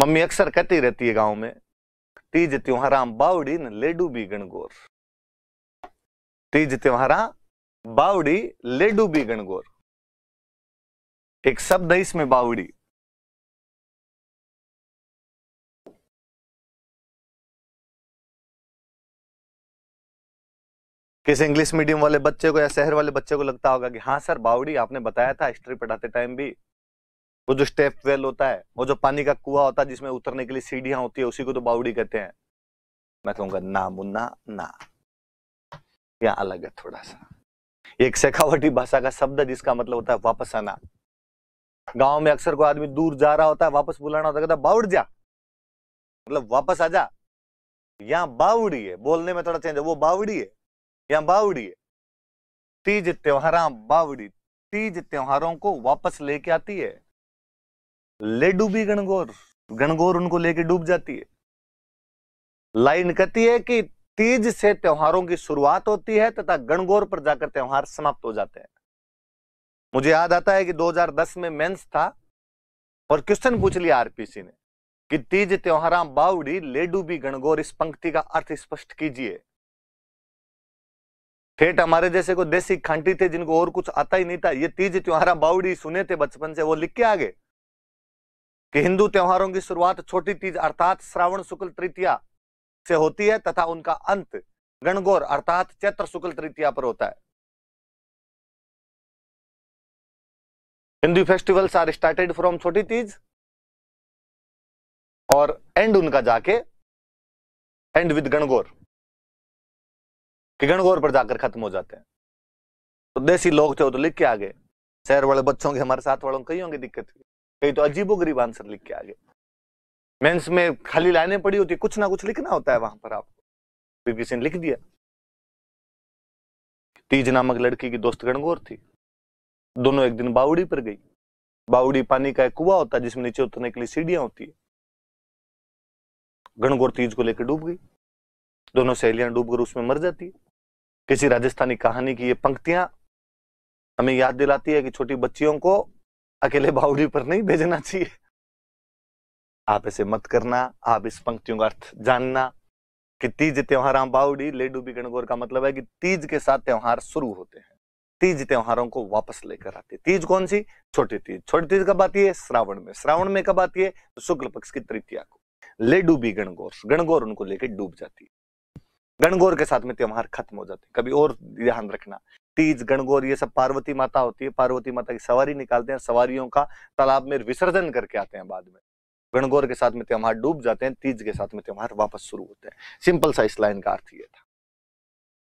mummy अक्सर कहती रहती है गांव में तीज त्योहारा बावड़ी न लेडू भी गणगोर तीज त्योहारा बावड़ी लेडू भी गणगोर एक शब्द है इसमें बावड़ी किसी इंग्लिश मीडियम वाले बच्चे को या शहर वाले बच्चे को लगता होगा कि हाँ सर बावड़ी आपने बताया था हिस्ट्री पढ़ाते टाइम भी वो जो स्टेप वेल होता है वो जो पानी का कुआ होता है जिसमें उतरने के लिए सीढ़ियां होती है उसी को तो बाउडी कहते हैं मैं कहूंगा ना मुन्ना ना यहाँ अलग है थोड़ा सा एक शेखावटी भाषा का शब्द है जिसका मतलब होता है वापस आना गांव में अक्सर कोई आदमी दूर जा रहा होता है वापस बुलाना होता है कहता बाउड जा मतलब वापस आ जा यहाँ बाउडी है बोलने में थोड़ा चेंज है वो बाउडी है यहाँ बाउडी है तीज त्योहार बावड़ी तीज त्योहारों को वापस लेके आती है ले डूबी गणगौर गणगौर उनको लेके डूब जाती है लाइन कहती है कि तीज से त्योहारों की शुरुआत होती है तथा गणगौर पर जाकर त्योहार समाप्त हो जाते हैं मुझे याद आता है कि 2010 में मेंस था और क्वेश्चन पूछ लिया आरपीसी ने कि तीज त्योहारा बावड़ी लेडूबी गणगौर इस पंक्ति का अर्थ स्पष्ट कीजिए ठेठ हमारे जैसे को देसी खांटी थे जिनको और कुछ आता ही नहीं था ये तीज त्योहारा बावड़ी सुने थे बचपन से वो लिख के आ गए कि हिंदू त्योहारों की शुरुआत छोटी तीज अर्थात श्रावण शुक्ल तृतीया से होती है तथा उनका अंत गणगौर अर्थात चैत्र शुक्ल तृतीया पर होता है Hindu festivals are started from Chhoti Teej और एंड उनका जाके एंड विद गणगौर कि गणगौर पर जाकर खत्म हो जाते हैं तो देसी लोग थे वो तो लिख के आगे शहर वाले बच्चों के हमारे साथ वालों कई होंगे दिक्कत कहीं तो अजीबो गरीब आंसर लिख के आगे गए मेंस में खाली लाइने पड़ी होती कुछ ना कुछ लिखना होता है वहां पर आप बीबीसी ने लिख दिया तीज नामक लड़की की दोस्त गणगौर थी दोनों एक दिन बावड़ी पर गई बावड़ी पानी का एक कुआ होता है जिसमें नीचे उतरने के लिए सीढ़ियां होती है गणगौर तीज को लेकर डूब गई दोनों सहेलियां डूबकर उसमें मर जाती है किसी राजस्थानी कहानी की ये पंक्तियां हमें याद दिलाती है कि छोटी बच्चियों को अकेले बाउरी पर नहीं भेजना चाहिए आप ऐसे मत करना आप इस पंक्तियों का अर्थ जानना कि तीज त्योहार बाउडी लेडू बी गौर का मतलब है कि तीज के साथ त्योहार शुरू होते हैं तीज त्योहारों को वापस लेकर आते है तीज कौन सी छोटी तीज छोटी तीज कब आती है श्रावण में श्रावण में कब आती है तो शुक्ल पक्ष की तृतीया को लेडू बी गणगौर गणगौर उनको लेकर डूब जाती है गणगौर के साथ में त्योहार खत्म हो जाते कभी और ध्यान रखना तीज गणगौर ये सब पार्वती माता होती है पार्वती माता की सवारी निकालते हैं सवारियों का तालाब में विसर्जन करके आते हैं बाद में गणगौर के साथ में त्यौहार डूब जाते हैं तीज के साथ में त्यौहार वापस शुरू होते हैं सिंपल सा इस लाइन का अर्थ ये था